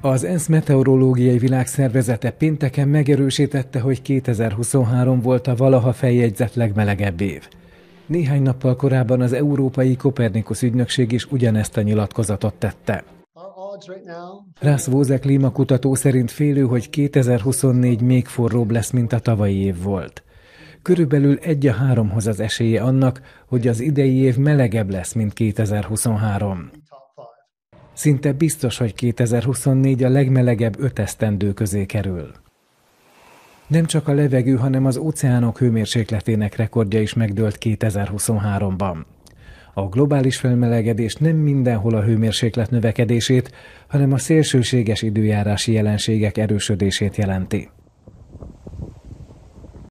Az ENSZ meteorológiai világszervezete pénteken megerősítette, hogy 2023 volt a valaha feljegyzett legmelegebb év. Néhány nappal korábban az Európai Kopernikus Ügynökség is ugyanezt a nyilatkozatot tette. Rász Vóze klímakutató szerint félő, hogy 2024 még forróbb lesz, mint a tavalyi év volt. Körülbelül egy a háromhoz az esélye annak, hogy az idei év melegebb lesz, mint 2023. Szinte biztos, hogy 2024 a legmelegebb öt közé kerül. Nem csak a levegő, hanem az óceánok hőmérsékletének rekordja is megdőlt 2023-ban. A globális felmelegedés nem mindenhol a hőmérséklet növekedését, hanem a szélsőséges időjárási jelenségek erősödését jelenti.